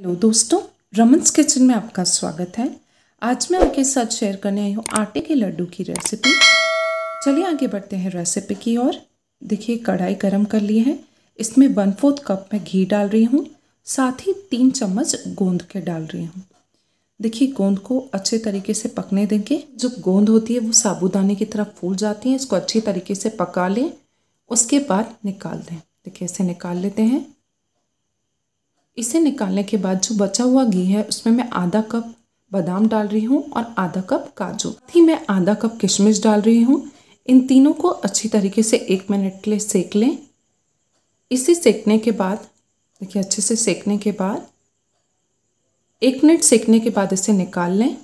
hello दोस्तों रमन्स kitchen में आपका स्वागत है आज मैं आपके साथ शेयर करने आई हूँ आटे के लड्डू की रेसिपी चलिए आगे बढ़ते हैं रेसिपी की ओर देखिए कढ़ाई गरम कर ली है इसमें वन फोर्थ कप में घी डाल रही हूँ साथ ही तीन चम्मच गोंद के डाल रही हूँ देखिए गोंद को अच्छे तरीके से पकने देंगे जो गोंद होती है वो साबुदाने की तरफ फूल जाती है इसको अच्छी तरीके से पका लें उसके बाद निकाल दें देखिए इसे निकाल लेते हैं इसे निकालने के बाद जो बचा हुआ घी है उसमें मैं आधा कप बादाम डाल रही हूँ और आधा कप काजू साथ ही मैं आधा कप किशमिश डाल रही हूँ इन तीनों को अच्छी तरीके से एक मिनट के लिए सेक लें इसे सेकने के बाद देखिए अच्छे से सेकने के बाद एक मिनट सेकने के बाद इसे निकाल लें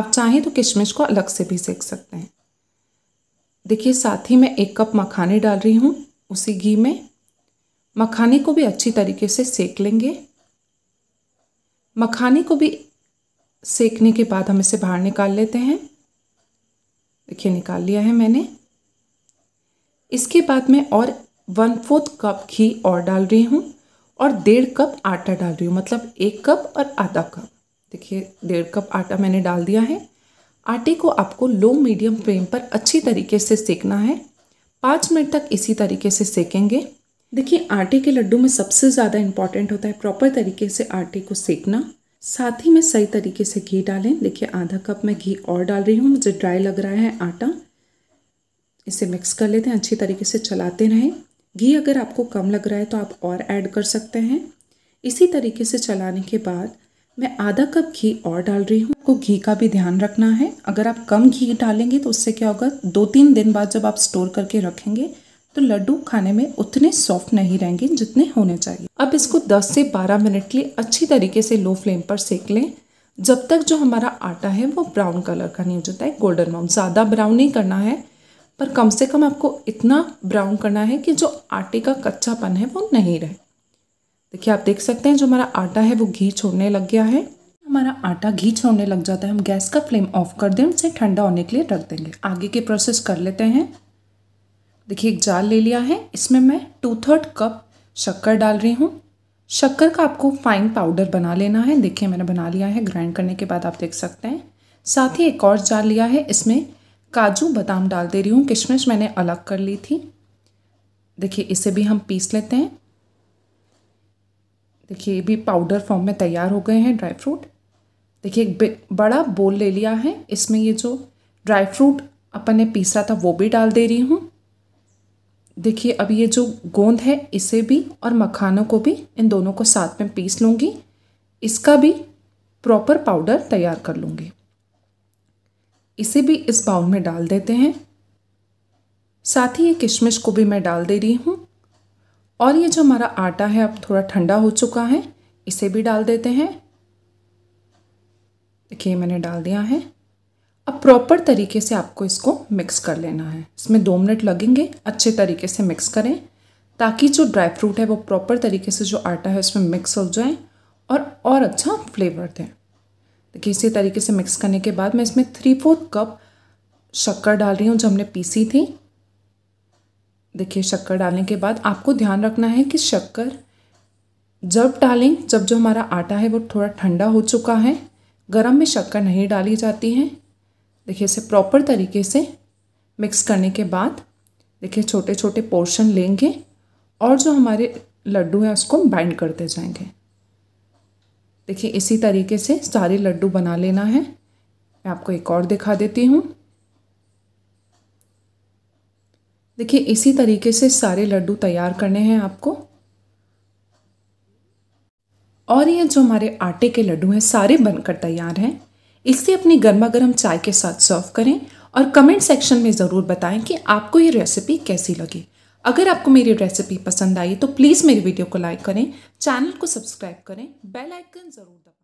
आप चाहें तो किशमिश को अलग से भी सेक सकते हैं देखिए साथ ही मैं एक कप मखाने डाल रही हूँ उसी घी में मखाने को भी अच्छी तरीके से सेक लेंगे मखाने को भी सेकने के बाद हम इसे बाहर निकाल लेते हैं देखिए निकाल लिया है मैंने इसके बाद मैं और वन फोर्थ कप घी और डाल रही हूँ और डेढ़ कप आटा डाल रही हूँ मतलब एक कप और आधा कप देखिए डेढ़ कप आटा मैंने डाल दिया है आटे को आपको लो मीडियम फ्लेम पर अच्छी तरीके से सेकना है पाँच मिनट तक इसी तरीके से सेकेंगे देखिए आटे के लड्डू में सबसे ज़्यादा इम्पॉर्टेंट होता है प्रॉपर तरीके से आटे को सेकना साथ ही में सही तरीके से घी डालें देखिए आधा कप मैं घी और डाल रही हूँ मुझे ड्राई लग रहा है आटा इसे मिक्स कर लेते हैं अच्छी तरीके से चलाते रहें घी अगर आपको कम लग रहा है तो आप और ऐड कर सकते हैं इसी तरीके से चलाने के बाद मैं आधा कप घी और डाल रही हूँ आपको घी का भी ध्यान रखना है अगर आप कम घी डालेंगे तो उससे क्या होगा दो तीन दिन बाद जब आप स्टोर करके रखेंगे तो लड्डू खाने में उतने सॉफ्ट नहीं रहेंगे जितने होने चाहिए अब इसको 10 से 12 मिनट के लिए अच्छी तरीके से लो फ्लेम पर सेक लें जब तक जो हमारा आटा है वो ब्राउन कलर का नहीं हो जाता है गोल्डन ब्राउन ज़्यादा ब्राउन नहीं करना है पर कम से कम आपको इतना ब्राउन करना है कि जो आटे का कच्चापन है वो नहीं रहे देखिए आप देख सकते हैं जो हमारा आटा है वो घी छोड़ने लग गया है हमारा आटा घी छोड़ने लग जाता है हम गैस का फ्लेम ऑफ कर दें उसे ठंडा होने के लिए रख देंगे आगे के प्रोसेस कर लेते हैं देखिए एक जाल ले लिया है इसमें मैं टू थर्ड कप शक्कर डाल रही हूँ शक्कर का आपको फाइन पाउडर बना लेना है देखिए मैंने बना लिया है ग्राइंड करने के बाद आप देख सकते हैं साथ ही एक और जाल लिया है इसमें काजू बादाम डाल दे रही हूँ किशमिश मैंने अलग कर ली थी देखिए इसे भी हम पीस लेते हैं देखिए ये भी पाउडर फॉर्म में तैयार हो गए हैं ड्राई फ्रूट देखिए एक बड़ा बोल ले लिया है इसमें ये जो ड्राई फ्रूट अपन ने पीसा था वो भी डाल दे रही हूँ देखिए अब ये जो गोंद है इसे भी और मखानों को भी इन दोनों को साथ में पीस लूँगी इसका भी प्रॉपर पाउडर तैयार कर लूँगी इसे भी इस बाउल में डाल देते हैं साथ ही ये किशमिश को भी मैं डाल दे रही हूँ और ये जो हमारा आटा है अब थोड़ा ठंडा हो चुका है इसे भी डाल देते हैं देखिए मैंने डाल दिया है अब प्रॉपर तरीके से आपको इसको मिक्स कर लेना है इसमें दो मिनट लगेंगे अच्छे तरीके से मिक्स करें ताकि जो ड्राई फ्रूट है वो प्रॉपर तरीके से जो आटा है उसमें मिक्स हो जाए और और अच्छा फ्लेवर दें देखिए इसी तरीके से मिक्स करने के बाद मैं इसमें थ्री फोर्थ कप शक्कर डाल रही हूँ जो हमने पीसी थी देखिए शक्कर डालने के बाद आपको ध्यान रखना है कि शक्कर जब डालें जब जो हमारा आटा है वो थोड़ा ठंडा हो चुका है गरम में शक्कर नहीं डाली जाती है देखिए इसे प्रॉपर तरीके से मिक्स करने के बाद देखिए छोटे छोटे पोर्शन लेंगे और जो हमारे लड्डू हैं उसको बाइंड करते जाएंगे देखिए इसी तरीके से सारे लड्डू बना लेना है मैं आपको एक और दिखा देती हूँ देखिए इसी तरीके से सारे लड्डू तैयार करने हैं आपको और ये जो हमारे आटे के लड्डू हैं सारे बनकर तैयार हैं इसे अपनी गर्मा गर्म चाय के साथ सर्व करें और कमेंट सेक्शन में ज़रूर बताएं कि आपको ये रेसिपी कैसी लगी अगर आपको मेरी रेसिपी पसंद आई तो प्लीज़ मेरी वीडियो को लाइक करें चैनल को सब्सक्राइब करें बेल आइकन ज़रूर दबाएं